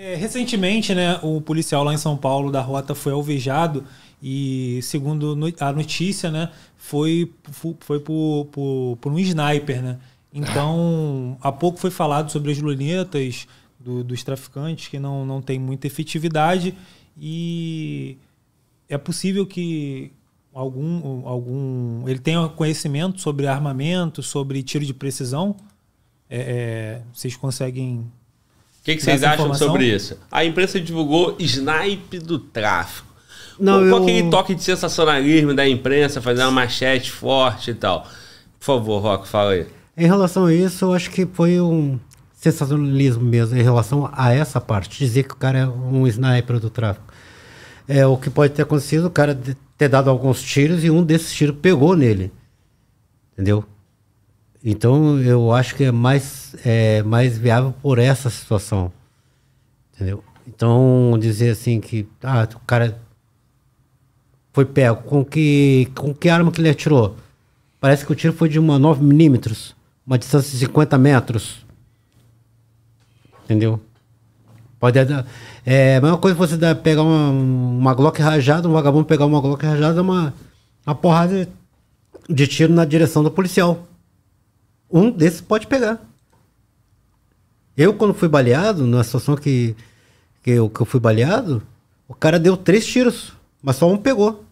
É, recentemente, né, o policial lá em São Paulo da Rota foi alvejado e, segundo a notícia, né, foi, foi por, por, por um sniper, né? Então, há pouco foi falado sobre as lunetas do, dos traficantes que não, não tem muita efetividade e é possível que algum algum ele tenha conhecimento sobre armamento, sobre tiro de precisão. É, é, vocês conseguem que, que vocês acham sobre isso? A imprensa divulgou snipe do tráfico. Não, eu... É aquele toque de sensacionalismo da imprensa, fazer uma machete forte e tal? Por favor, Rock, fala aí. Em relação a isso, eu acho que foi um sensacionalismo mesmo em relação a essa parte, dizer que o cara é um sniper do tráfico. É, o que pode ter acontecido, o cara ter dado alguns tiros e um desses tiros pegou nele. Entendeu? Então eu acho que é mais, é, mais viável por essa situação. Entendeu? Então dizer assim que ah, o cara foi pego, com que, com que arma que ele atirou? Parece que o tiro foi de uma 9 milímetros, uma distância de 50 metros. Entendeu? Pode é a mesma coisa você dá, pegar uma, uma Glock rajada, um vagabundo pegar uma Glock rajada, uma, uma porrada de tiro na direção do policial um desses pode pegar. Eu, quando fui baleado, na situação que, que, eu, que eu fui baleado, o cara deu três tiros, mas só um pegou.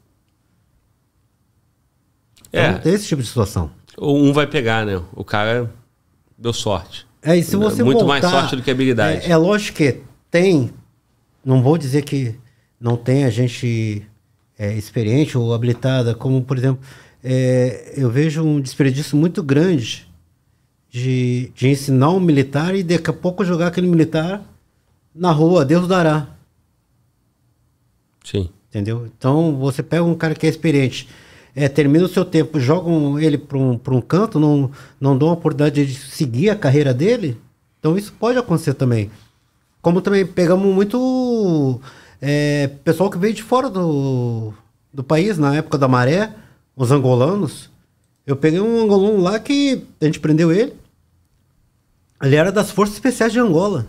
É. Então, tem esse tipo de situação. Ou um vai pegar, né? O cara deu sorte. É, e se você Muito voltar, mais sorte do que habilidade. É, é lógico que tem. Não vou dizer que não tem a gente é, experiente ou habilitada, como, por exemplo, é, eu vejo um desperdício muito grande de, de ensinar um militar e daqui a pouco jogar aquele militar na rua, Deus dará. Sim. Entendeu? Então você pega um cara que é experiente, é, termina o seu tempo, jogam ele para um, um canto, não, não dão uma oportunidade de seguir a carreira dele. Então isso pode acontecer também. Como também pegamos muito é, pessoal que veio de fora do, do país, na época da maré, os angolanos. Eu peguei um angolano lá que a gente prendeu ele. Ele era das Forças Especiais de Angola.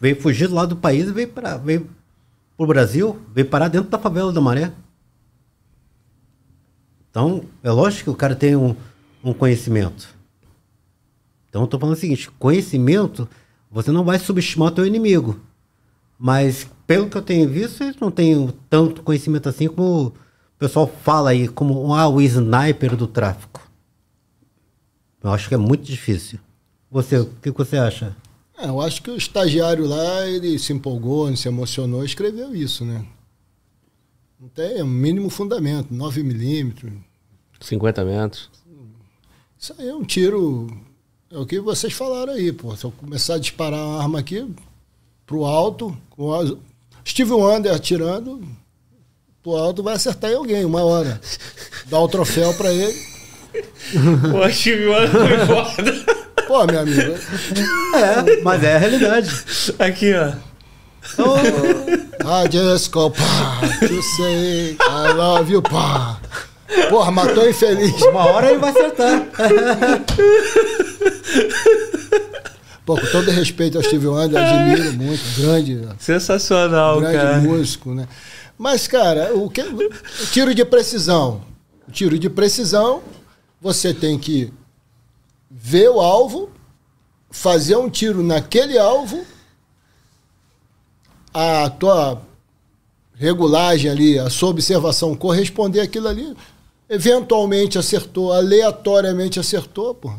Veio fugir lá do país e veio para veio Brasil, veio parar dentro da favela da Maré. Então, é lógico que o cara tem um, um conhecimento. Então, eu falando o seguinte, conhecimento, você não vai subestimar o teu inimigo. Mas, pelo que eu tenho visto, eles não têm tanto conhecimento assim como o pessoal fala aí, como ah, o sniper do tráfico. Eu acho que é muito difícil. Você, o que você acha? É, eu acho que o estagiário lá, ele se empolgou, ele se emocionou e escreveu isso, né? Não tem o um mínimo fundamento, 9 milímetros. 50 metros. Isso aí é um tiro. É o que vocês falaram aí, pô. Se eu começar a disparar uma arma aqui pro alto, com a... Steve Wonder atirando, pro alto vai acertar em alguém uma hora. Dá o troféu para ele. Pô, Steve Wonder foi é foda. Pô, meu amigo. É, mas é a realidade. Aqui, ó. Oh. I just go, pá, to say I love you, pá. Porra, matou infeliz. Uma hora ele vai acertar. Pô, com todo respeito ao Steve Wonder, admiro muito, grande. Sensacional, grande cara. Grande músico, né? Mas, cara, o que, tiro de precisão. Tiro de precisão, você tem que ver o alvo, fazer um tiro naquele alvo, a tua regulagem ali, a sua observação corresponder aquilo ali, eventualmente acertou, aleatoriamente acertou, pô,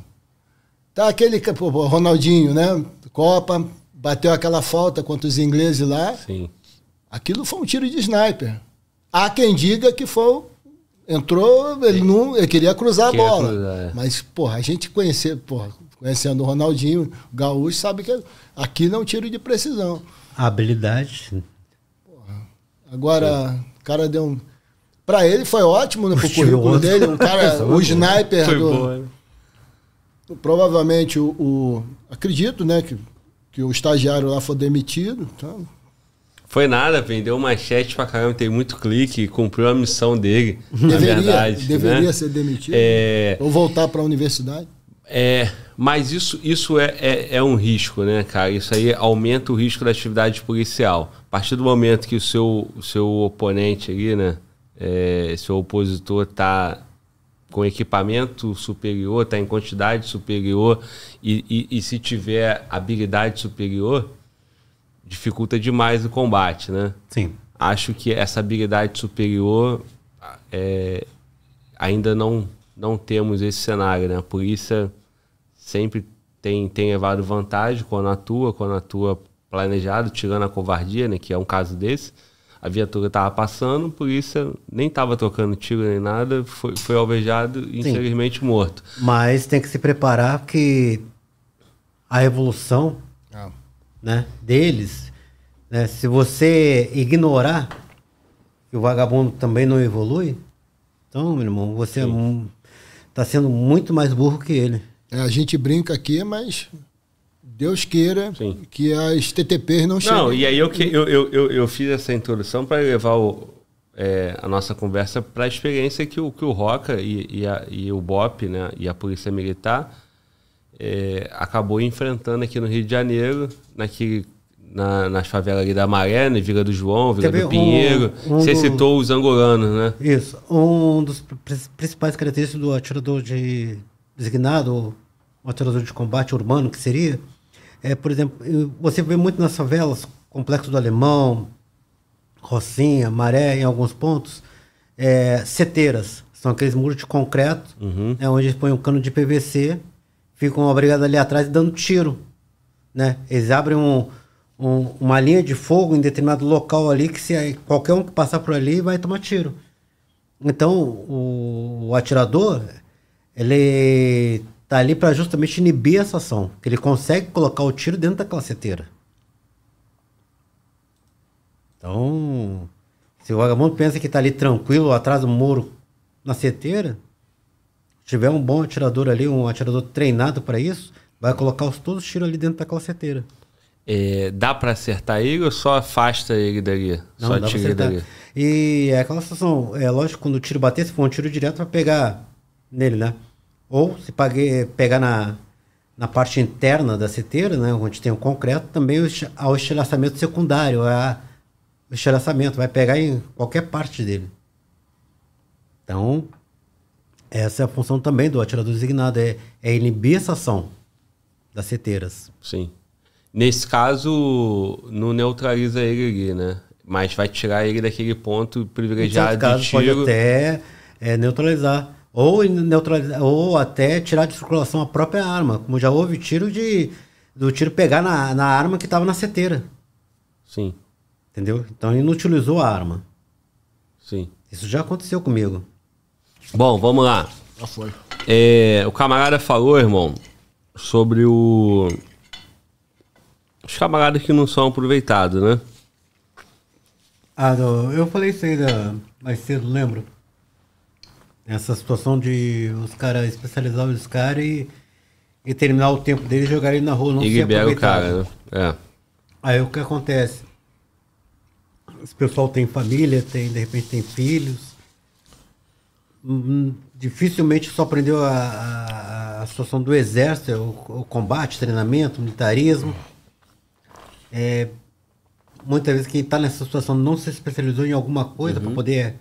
Tá aquele pô, Ronaldinho, né? Copa, bateu aquela falta contra os ingleses lá. Sim. Aquilo foi um tiro de sniper. Há quem diga que foi entrou, ele não, ele queria cruzar queria a bola. Cruzar, é. Mas, porra, a gente conhecer, porra, conhecendo o Ronaldinho, o Gaúcho, sabe que aqui não tiro de precisão. A habilidade. Porra. Agora, o cara deu um Pra ele foi ótimo né, pro currículo dele. O cara, o sniper foi do. Boa. Provavelmente o, o, Acredito, né? Que, que o estagiário lá foi demitido. Então, foi nada, vendeu uma chat pra caramba, tem muito clique, cumpriu a missão dele, deveria, na verdade. Né? Deveria né? ser demitido. É... Ou voltar para a universidade. É, mas isso, isso é, é, é, um risco, né, cara? Isso aí aumenta o risco da atividade policial. A partir do momento que o seu, o seu oponente ali, né, é, seu opositor tá com equipamento superior, tá em quantidade superior e, e, e se tiver habilidade superior, dificulta demais o combate, né? Sim. Acho que essa habilidade superior é, ainda não, não temos esse cenário, né? A polícia sempre tem, tem levado vantagem quando atua, quando atua planejado, tirando a covardia, né? Que é um caso desse. A viatura estava passando, a polícia nem estava trocando tiro nem nada, foi, foi alvejado e infelizmente morto. Mas tem que se preparar que a evolução ah né, deles, né, se você ignorar que o vagabundo também não evolui, então, meu irmão, você está é sendo muito mais burro que ele. É, a gente brinca aqui, mas Deus queira Sim. que as TTPs não cheguem. Não, e aí eu, que, eu, eu, eu, fiz essa introdução para levar o, é, a nossa conversa para a experiência que o, que o Roca e, e, a, e o BOP né, e a Polícia Militar é, acabou enfrentando aqui no Rio de Janeiro, naquele, na, nas favelas ali da Maré, né? Vila do João, Vila Teve do Pinheiro. Um, um Você do, citou os angolanos, né? Isso. Um dos principais características do atirador de designado, o atirador de combate urbano, que seria, é, por exemplo, você vê muito nas favelas, Complexo do Alemão, Rocinha, Maré, em alguns pontos, é, seteiras. São aqueles muros de concreto, uhum. É onde eles põem um cano de PVC ficam obrigados ali atrás dando tiro. Né? Eles abrem um, um, uma linha de fogo em determinado local ali que se qualquer um que passar por ali vai tomar tiro. Então o, o atirador ele tá ali para justamente inibir essa ação, que ele consegue colocar o tiro dentro da claceteira. Então, se o vagabundo pensa que tá ali tranquilo atrás do muro na seteira, tiver um bom atirador ali, um atirador treinado para isso, vai colocar os, todos os tiros ali dentro da calceteira. É, dá para acertar ele ou só afasta ele dali? Não, só tira ele dali? E é aquela situação, é lógico, quando o tiro bater, se for um tiro direto, vai pegar nele, né? Ou se pague, pegar na, na parte interna da seteira, né? Onde tem o concreto, também o, o estilhaçamento secundário, a, o estilhaçamento vai pegar em qualquer parte dele. Então, essa é a função também do atirador designado, é, é inibir essa ação das seteiras. Sim. Nesse caso, não neutraliza ele ali, né? Mas vai tirar ele daquele ponto privilegiado de caso, tiro. pode até é, neutralizar. Ou, neutralizar. ou até tirar de circulação a própria arma. Como já houve tiro de do tiro pegar na, na arma que estava na seteira. Sim. Entendeu? Então ele não utilizou a arma. Sim. Isso já aconteceu comigo. Bom, vamos lá. Já foi. É, o camarada falou, irmão, sobre o. Os camaradas que não são aproveitados, né? Ah, eu falei isso aí mais cedo, lembro. Essa situação de os caras especializar os caras e, e terminar o tempo dele e jogar ele na rua, não e ser aproveitado. o cara, né? É. Aí o que acontece? Esse pessoal tem família, tem, de repente tem filhos Hum, dificilmente só aprendeu a, a, a situação do exército, é o, o combate, treinamento, militarismo. É, muitas vezes quem está nessa situação não se especializou em alguma coisa uhum. para poder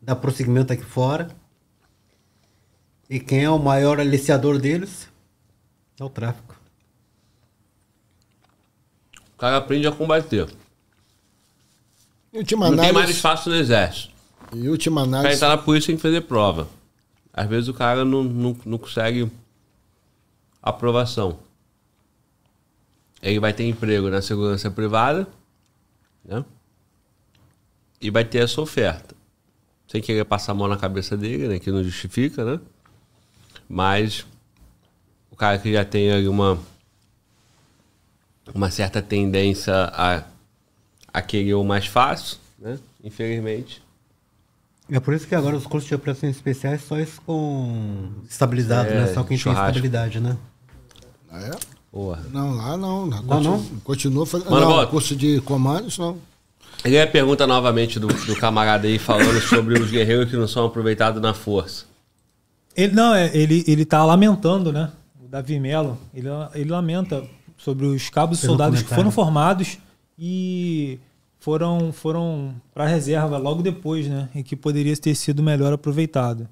dar prosseguimento aqui fora. E quem é o maior aliciador deles é o tráfico. O cara aprende a combater. não tem mais espaço no exército. E última análise. Pra entrar na polícia tem que fazer prova. Às vezes o cara não, não, não consegue aprovação. Ele vai ter emprego na segurança privada, né? E vai ter essa oferta. Sem querer passar a mão na cabeça dele, né? Que não justifica, né? Mas o cara que já tem ali uma, uma certa tendência a, a querer o mais fácil, né? Infelizmente, é por isso que agora os cursos de operações especiais só isso com estabilizado, né? é, né? Só quem churrasco. tem estabilidade, né? Ah, é? Porra. Não, lá não. Lá, lá não? Continua fazendo. Mano, não, curso de comandos, não. Ele a pergunta novamente do, do camarada aí falando sobre os guerreiros que não são aproveitados na força. Ele não, é, ele, ele tá lamentando, né? O Davi Melo, ele, ele lamenta sobre os cabos e soldados que foram formados e foram, foram para reserva logo depois, né? E que poderia ter sido melhor aproveitado.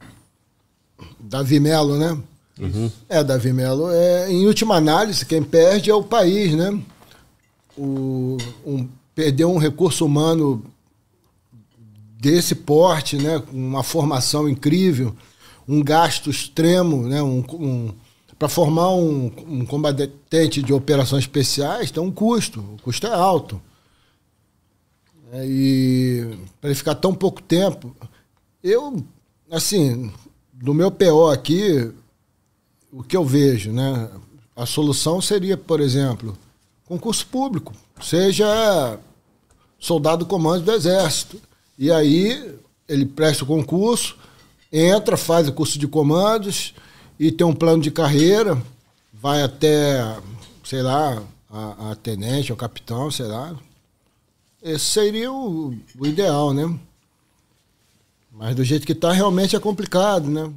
Davi Melo, né? Uhum. É, Davi Melo. É, em última análise, quem perde é o país, né? O, um, perder um recurso humano desse porte, né? Com uma formação incrível, um gasto extremo, né? Um, um para formar um, um combatente de operações especiais tem então um custo, o custo é alto. Né? E para ele ficar tão pouco tempo, eu, assim, do meu PO aqui, o que eu vejo, né? A solução seria, por exemplo, concurso público, seja soldado comando do Exército. E aí ele presta o concurso, entra, faz o curso de comandos e tem um plano de carreira, vai até, sei lá, a, a tenente, o capitão, sei lá, esse seria o, o ideal, né? Mas do jeito que está realmente é complicado, né?